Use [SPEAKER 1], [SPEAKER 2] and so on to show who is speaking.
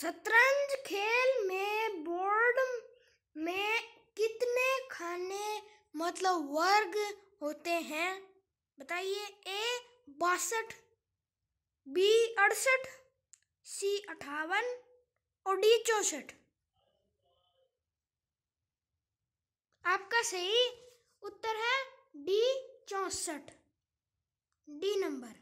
[SPEAKER 1] शतरंज खेल में बोर्ड में कितने खाने मतलब वर्ग होते हैं बताइए ए बासठ बी अड़सठ सी अठावन और डी चौसठ आपका सही उत्तर है डी चौसठ डी नंबर